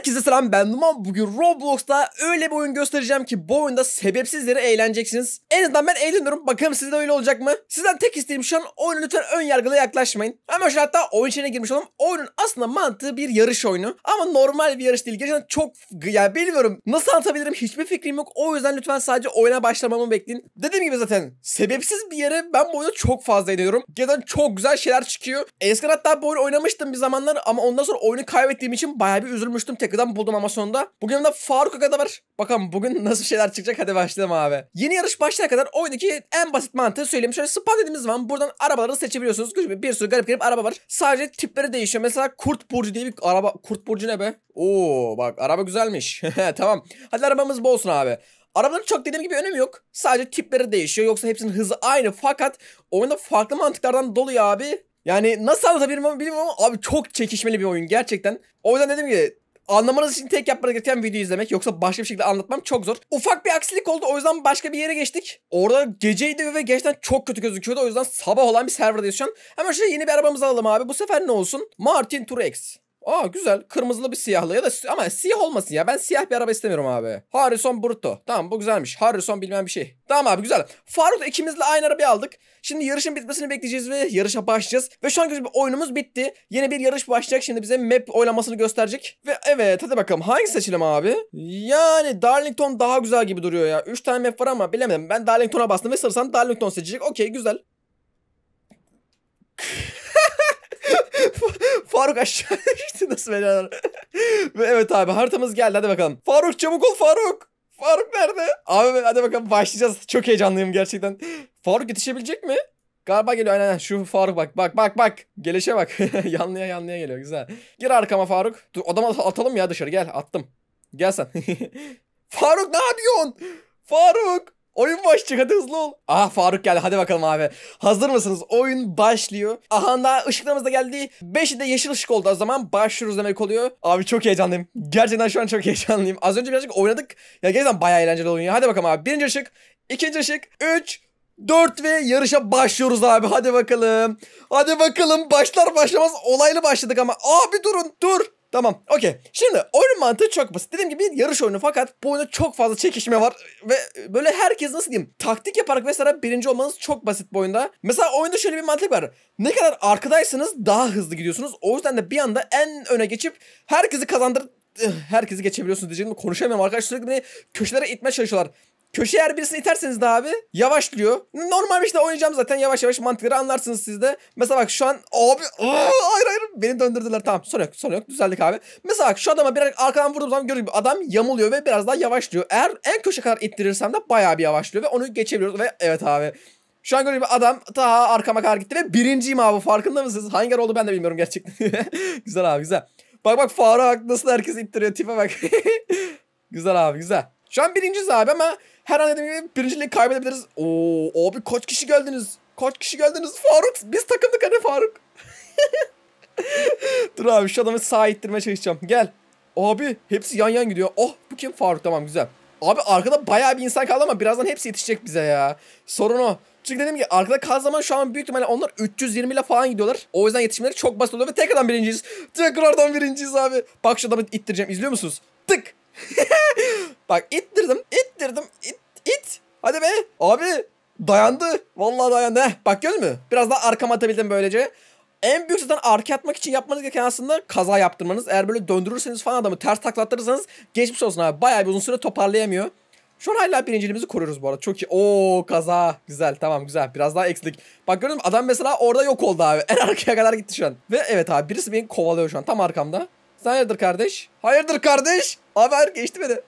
Herkese selam ben Duman. Bugün Roblox'ta öyle bir oyun göstereceğim ki bu oyunda sebepsizleri eğleneceksiniz. En azından ben eğleniyorum. Bakalım sizde öyle olacak mı? Sizden tek isteğim şu an oyunu lütfen ön yargılı yaklaşmayın. Hemen şu hatta oyun içine girmiş olalım. Oyunun aslında mantığı bir yarış oyunu. Ama normal bir yarış değil. Gerçekten çok ya bilmiyorum nasıl anlatabilirim hiçbir fikrim yok. O yüzden lütfen sadece oyuna başlamamı bekleyin. Dediğim gibi zaten sebepsiz bir yere ben bu oyunu çok fazla eğleniyorum. Gerçekten çok güzel şeyler çıkıyor. Eskiden hatta bu oyunu oynamıştım bir zamanlar ama ondan sonra oyunu kaybettiğim için bayağı bir üzülmüştüm tek Tekrardan buldum ama sonunda. Bugün de Faruk kadar var. Bakalım bugün nasıl şeyler çıkacak hadi başlayalım abi. Yeni yarış başlayana kadar oyundaki en basit mantığı söyleyeyim. Şöyle spawn dediğimiz zaman buradan arabaları seçebiliyorsunuz. Gibi bir sürü garip garip araba var. Sadece tipleri değişiyor. Mesela kurt burcu diye bir araba. Kurt burcu ne be? Oo bak araba güzelmiş. tamam. Hadi arabamız bu olsun abi. Arabaların çok dediğim gibi önemi yok. Sadece tipleri değişiyor. Yoksa hepsinin hızı aynı fakat oyunda farklı mantıklardan dolayı abi yani nasıl anlatabilirim ama bilmiyorum ama abi çok çekişmeli bir oyun gerçekten. O yüzden dedim ki Anlamanız için tek yapmanız gereken videoyu izlemek. Yoksa başka bir şekilde anlatmam çok zor. Ufak bir aksilik oldu. O yüzden başka bir yere geçtik. Orada geceydi ve gerçekten çok kötü gözüküyordu. O yüzden sabah olan bir serverdayız şu an. Hemen şöyle yeni bir arabamızı alalım abi. Bu sefer ne olsun? Martin Turex. Aa güzel. Kırmızılı bir siyahlı ya da ama siyah olmasın ya. Ben siyah bir araba istemiyorum abi. Harrison Brutto. Tamam bu güzelmiş. Harrison bilmem bir şey. Tamam abi güzel. Faruk ikimizle aynı arabayı aldık. Şimdi yarışın bitmesini bekleyeceğiz ve yarışa başlayacağız. Ve şu an bir oyunumuz bitti. Yeni bir yarış başlayacak. Şimdi bize map oylamasını gösterecek. Ve evet hadi bakalım. Hangi seçelim abi? Yani Darlington daha güzel gibi duruyor ya. 3 tane map var ama bilemedim. Ben Darlington'a bastım ve sırsam Darlington seçecek. Okey güzel. Faruk aşağı işte nasıl belalar. evet abi haritamız geldi hadi bakalım. Faruk çabuk ol Faruk. Faruk nerede? Abi hadi bakalım başlayacağız. Çok heyecanlıyım gerçekten. Faruk yetişebilecek mi? Galiba geliyor aynen şu Faruk bak bak bak bak. Gelişe bak. yanlıya yanlıya geliyor güzel. Gir arkama Faruk. Dur odama atalım ya dışarı gel attım. Gel sen. Faruk ne yapıyorsun? Faruk. Oyun başlayacak hadi hızlı ol. Aha Faruk geldi hadi bakalım abi. Hazır mısınız? Oyun başlıyor. Aha daha ışıklarımız da geldi. 5'i de yeşil ışık oldu o zaman. Başlıyoruz demek oluyor. Abi çok heyecanlıyım. Gerçekten şu an çok heyecanlıyım. Az önce birazcık oynadık. Ya gerçekten bayağı eğlenceli oyun ya. Hadi bakalım abi. Birinci ışık. ikinci ışık. Üç. 4 ve yarışa başlıyoruz abi. Hadi bakalım. Hadi bakalım. Başlar başlamaz olaylı başladık ama. Abi durun. Dur. Tamam okey. Şimdi oyun mantığı çok basit. Dediğim gibi yarış oyunu fakat bu oyunda çok fazla çekişme var. Ve böyle herkes nasıl diyeyim taktik yaparak mesela birinci olmanız çok basit bu oyunda. Mesela oyunda şöyle bir mantık var. Ne kadar arkadaysanız daha hızlı gidiyorsunuz. O yüzden de bir anda en öne geçip herkesi kazandırıp eh, herkesi geçebiliyorsunuz diyeceğim. Konuşamıyorum arkadaşlar sürekli beni köşelere itme çalışıyorlar. Köşe her birisini iterseniz de abi yavaşlıyor. Normal bir işte oynayacağım zaten yavaş yavaş mantıkları anlarsınız siz de. Mesela bak şu an abi aa, hayır hayır beni döndürdüler tamam sorun yok sorun yok düzeldik abi. Mesela bak şu adama biraz arkadan vurduğum zaman gördüğünüz gibi adam yamuluyor ve biraz daha yavaşlıyor. Eğer en köşe kadar ittirirsem de bayağı bir yavaşlıyor ve onu geçebiliyoruz ve evet abi. Şu an gördüğüm adam ta arkama kadar gitti ve birinciyim abi farkında mısınız? Hangi yer oldu ben de bilmiyorum gerçekten. güzel abi güzel. Bak bak fare bak nasıl herkes ittiriyor tipe bak. güzel abi güzel. Şu an birinciyiz abi ama her an dediğim gibi birinciliği kaybedebiliriz. Oo abi kaç kişi geldiniz? Kaç kişi geldiniz? Faruk biz takımdık hani Faruk. Dur abi şu adamı sağ ittirmeye çalışacağım. Gel. Abi hepsi yan yan gidiyor. Oh bu kim Faruk tamam güzel. Abi arkada bayağı bir insan kaldı ama birazdan hepsi yetişecek bize ya. Sorun o. Çünkü dedim ki arkada kaz zaman şu an büyük ihtimalle onlar 320 ile falan gidiyorlar. O yüzden yetişmeleri çok basit oluyor ve tekrardan birinciyiz. Tekrardan birinciyiz abi. Bak şu adamı ittireceğim. İzliyor musunuz? Tık. Bak ittirdim. ittirdim, It, it. Hadi be. Abi dayandı. Vallahi dayandı. bak gördün mü? Biraz daha arkama atabildim böylece. En büyük zaten arka atmak için yapmanız gereken aslında kaza yaptırmanız. Eğer böyle döndürürseniz falan adamı ters taklattırırsanız geçmiş olsun abi. Bayağı bir uzun süre toparlayamıyor. Şu an hala birinciliğimizi koruyoruz bu arada. Çok iyi. Oo kaza. Güzel tamam güzel. Biraz daha eksik. Bak gördün mü adam mesela orada yok oldu abi. En arkaya kadar gitti şu an. Ve evet abi birisi beni kovalıyor şu an tam arkamda. Sen hayırdır kardeş? Hayırdır kardeş? Abi hayır geçti beni. Geçti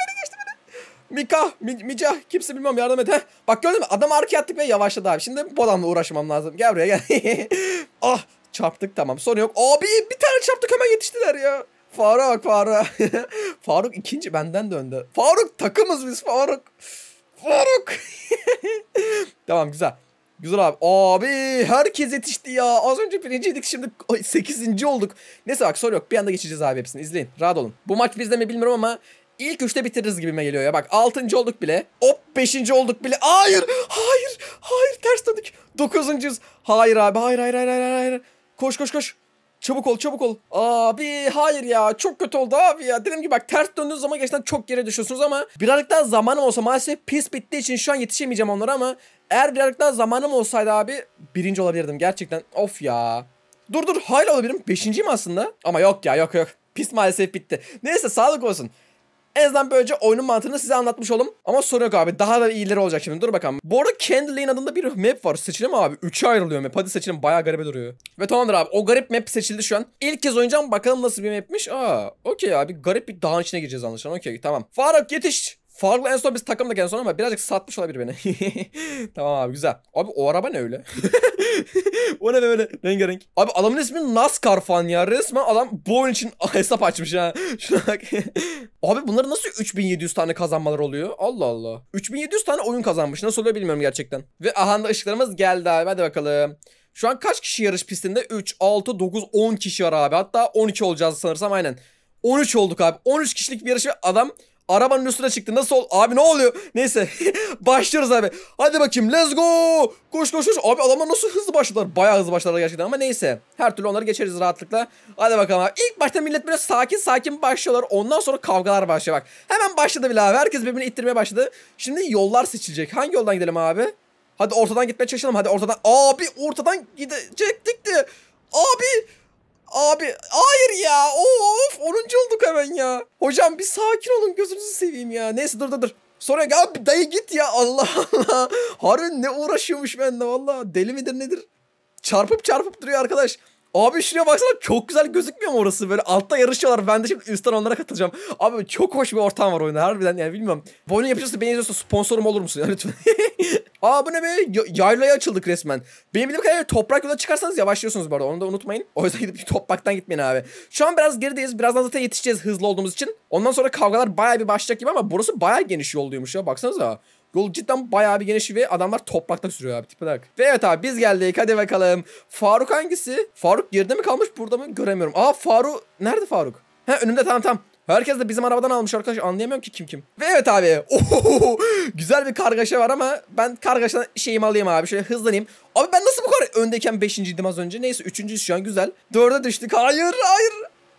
beni geçti beni. Mika, mi, Mica kimse bilmem yardım et. Heh. Bak gördün mü? Adam arkaya attık ve yavaşladı abi. Şimdi bu adamla uğraşmam lazım. Gel buraya gel. ah çarptık tamam sorun yok. Abi bir tane çarptık hemen yetiştiler ya. Faruk Faruk Faruk ikinci benden döndü. Faruk takımız biz Faruk. Faruk. tamam güzel. Güzel abi. Abi herkes yetişti ya. Az önce birinciydik şimdi sekizinci olduk. Neyse bak soru yok. Bir anda geçeceğiz abi hepsini. İzleyin. Rahat olun. Bu maç bizde mi bilmiyorum ama ilk üçte bitiririz gibime geliyor ya. Bak altıncı olduk bile. Hop beşinci olduk bile. Hayır. Hayır. Hayır. Ters döndük. Dokuzuncuyuz. Hayır abi. Hayır hayır hayır hayır. hayır. Koş koş koş. Çabuk ol çabuk ol. Abi hayır ya çok kötü oldu abi ya. Dediğim gibi bak ters döndüğünüz zaman gerçekten çok geri düşüyorsunuz ama birazcık daha zamanım olsa maalesef pis bittiği için şu an yetişemeyeceğim onlara ama eğer birazcık daha zamanım olsaydı abi birinci olabilirdim gerçekten. Of ya. Dur dur hayır olabilirim. Beşinciyim aslında. Ama yok ya yok yok. Pis maalesef bitti. Neyse sağlık olsun. En azından böylece oyunun mantığını size anlatmış olum. Ama sorun yok abi. Daha da iyileri olacak şimdi. Dur bakalım. Bu arada Candle adında bir map var. Seçilim abi. 3'e ayrılıyor map. Hadi seçilim. Bayağı garibe duruyor. Ve tamamdır abi. O garip map seçildi şu an. İlk kez oynayacağım. Bakalım nasıl bir mapmiş. Aa, okey abi. Garip bir dağın içine gireceğiz anlaşılan. Okey tamam. Faruk yetiş. Farklı en son biz takımdık en son ama birazcık satmış olabilir beni. tamam abi güzel. Abi o araba ne öyle? o ne böyle rengarenk. Abi adamın ismi NASCAR fan ya. Resmen adam bu oyun için hesap açmış ha. Şuna bak. abi bunları nasıl 3700 tane kazanmalar oluyor? Allah Allah. 3700 tane oyun kazanmış. Nasıl oluyor bilmiyorum gerçekten. Ve aha da ışıklarımız geldi abi. Hadi bakalım. Şu an kaç kişi yarış pistinde? 3, 6, 9, 10 kişi var abi. Hatta 12 olacağız sanırsam aynen. 13 olduk abi. 13 kişilik bir yarışı adam Arabanın üstüne çıktı. Nasıl ol? Abi ne oluyor? Neyse. Başlıyoruz abi. Hadi bakayım. Let's go. Koş koş koş. Abi adamlar nasıl hızlı başladılar. Bayağı hızlı başladılar gerçekten ama neyse. Her türlü onları geçeriz rahatlıkla. Hadi bakalım abi. İlk başta millet böyle sakin sakin başlıyorlar. Ondan sonra kavgalar başlıyor bak. Hemen başladı bile abi. Herkes birbirini ittirmeye başladı. Şimdi yollar seçilecek. Hangi yoldan gidelim abi? Hadi ortadan gitmeye çalışalım. Hadi ortadan. Abi ortadan gidecektik de. Abi. Abi hayır ya of 10. olduk hemen ya. Hocam bir sakin olun gözünüzü seveyim ya. Neyse dur dur dur. Sonra gel, dayı git ya Allah Allah. Harun ne uğraşıyormuş bende valla. Deli midir nedir? Çarpıp çarpıp duruyor arkadaş. Abi şuraya baksana çok güzel gözükmüyor mu orası? Böyle altta yarışıyorlar. Ben de şimdi üstten onlara katılacağım. Abi çok hoş bir ortam var oyunda. Harbiden yani bilmiyorum. Bu oyunu yapacaksa beni izliyorsa sponsorum olur musun? Yani lütfen. Aa bu ne be? Y yaylaya açıldık resmen. Benim bildiğim kadarıyla toprak yola çıkarsanız yavaşlıyorsunuz bu arada. Onu da unutmayın. O yüzden gidip topraktan gitmeyin abi. Şu an biraz gerideyiz. Birazdan zaten yetişeceğiz hızlı olduğumuz için. Ondan sonra kavgalar baya bir başlayacak gibi ama burası baya geniş yolluymuş ya. Baksanıza. Yol cidden bayağı bir geniş ve adamlar toprakta sürüyor abi tipe bak. Ve evet abi biz geldik hadi bakalım. Faruk hangisi? Faruk geride mi kalmış burada mı göremiyorum. Aa Faruk nerede Faruk? Ha önümde tamam tamam. Herkes de bizim arabadan almış arkadaş anlayamıyorum ki kim kim. Ve evet abi. Ohohoho. Güzel bir kargaşa var ama ben kargaşadan şeyimi alayım abi. Şöyle hızlanayım. Abi ben nasıl bu kadar öndeyken beşinciydim az önce. Neyse 3.yiz şu an güzel. 4'e düştük. Hayır hayır.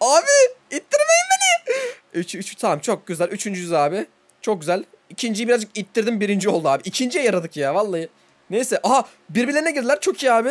Abi ittirmeyin beni. Üç üç tamam çok güzel. 3.yüz abi. Çok güzel. İkinciyi birazcık ittirdim birinci oldu abi. İkinciye yaradık ya vallahi. Neyse aha birbirlerine girdiler çok iyi abi.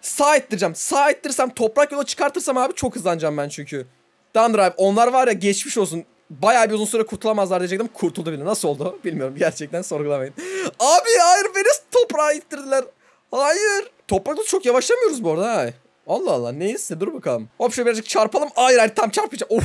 Sağ ittireceğim. Sağ ittirsem toprak yola çıkartırsam abi çok hızlanacağım ben çünkü. Tamamdır abi onlar var ya geçmiş olsun. Bayağı bir uzun süre kurtulamazlar diyecektim. Kurtuldu bile. Nasıl oldu bilmiyorum. Gerçekten sorgulamayın. Abi hayır beni toprağa ittirdiler. Hayır. Toprakta çok yavaşlamıyoruz bu arada ha. Allah Allah neyse dur bakalım. Hop şöyle birazcık çarpalım. Hayır hayır tam çarpacağım.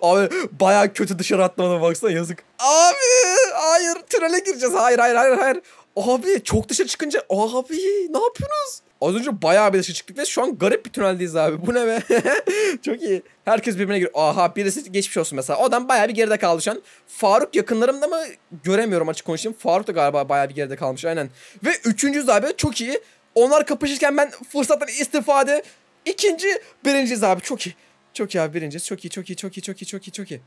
Oh, abi baya kötü dışarı atlamadım baksana yazık. Abi hayır trene gireceğiz. Hayır hayır hayır hayır. Abi çok dışarı çıkınca abi ne yapıyorsunuz? Az önce bayağı bir dışarı çıktık ve şu an garip bir tüneldeyiz abi. Bu ne be? çok iyi. Herkes birbirine giriyor. Aha birisi geçmiş olsun mesela. O adam bayağı bir geride kaldı şu an. Faruk yakınlarımda mı göremiyorum açık konuşayım. Faruk da galiba bayağı bir geride kalmış aynen. Ve üçüncüyüz abi çok iyi. Onlar kapışırken ben fırsattan istifade. İkinci birinciyiz abi çok iyi. Çok iyi abi birinciyiz. Çok iyi çok iyi çok iyi çok iyi çok iyi çok iyi.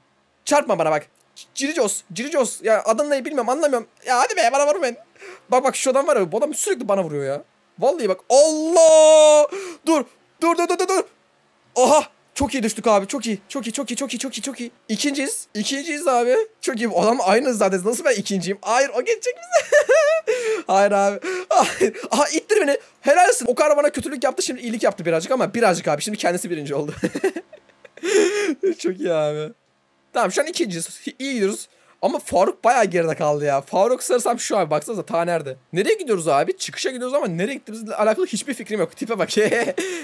Çarpma bana bak. Ciricos. Ciricos. Ya adın ne bilmiyorum anlamıyorum. Ya hadi be bana ben. Bak bak şu adam var abi Bu adam sürekli bana vuruyor ya. Vallahi bak. Allah. Dur. Dur dur dur dur. Oha. Çok iyi düştük abi. Çok iyi. Çok iyi. Çok iyi. Çok iyi. Çok iyi. Çok iyi. İkinciyiz. İkinciyiz abi. Çok iyi. olan aynı zaten. Nasıl ben ikinciyim? Hayır o geçecek bize. Hayır abi. Hayır. Aha ittir beni. Helalsin. O kadar bana kötülük yaptı. Şimdi iyilik yaptı birazcık ama birazcık abi. Şimdi kendisi birinci oldu. çok iyi abi. Tamam şu an ikinciyiz. İyi gidiyoruz. Ama Faruk bayağı geride kaldı ya. Faruk sarısam şu an baksanıza ta nerede. Nereye gidiyoruz abi? Çıkışa gidiyoruz ama nereye gittiğimizle alakalı hiçbir fikrim yok. Tipe bak.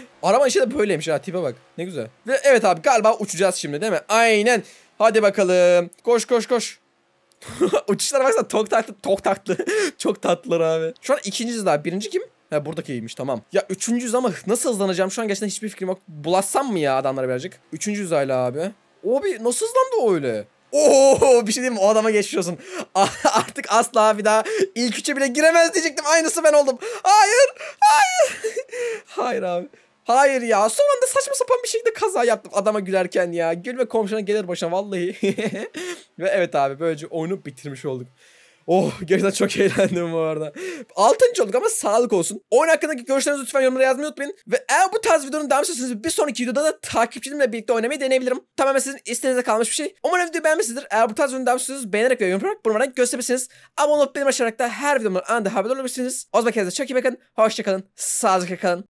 Araba işi de böyleymiş ha tipe bak. Ne güzel. Ve evet abi galiba uçacağız şimdi değil mi? Aynen. Hadi bakalım. Koş koş koş. Uçuşlara baksana çok tatlı. Çok tatlı. çok tatlılar abi. Şu an ikinciyiz abi. Birinci kim? Ha buradaki tamam. Ya üçüncüyüz ama nasıl hızlanacağım şu an gerçekten hiçbir fikrim yok. Bulaşsam mı ya adamlara birazcık? Üçüncüyüz hala abi. Abi nasıl hızlandı o öyle? Oo bir şey diyeyim mi? O adama geçiyorsun. Artık asla bir daha ilk üçe bile giremez diyecektim. Aynısı ben oldum. Hayır. Hayır. hayır abi. Hayır ya. Son anda saçma sapan bir şekilde kaza yaptım adama gülerken ya. Gülme komşuna gelir başına vallahi. Ve evet abi böylece oyunu bitirmiş olduk. Oh gerçekten çok eğlendim bu arada. Altıncı olduk ama sağlık olsun. Oyun hakkındaki görüşlerinizi lütfen yorumlara yazmayı unutmayın. Ve eğer bu tarz videonun devam istiyorsanız bir sonraki videoda da takipçilerimle birlikte oynamayı deneyebilirim. Tamamen sizin istenize kalmış bir şey. Umarım videoyu beğenmişsinizdir. Eğer bu tarz videonun devam istiyorsanız beğenerek ve yorum yaparak bulmadan gösterebilirsiniz. Abone olup benim aşağıda her videomun anında haberdar olabilirsiniz. O zaman kendinize çok iyi bakın. Hoşçakalın. Sağlıcakla kalın.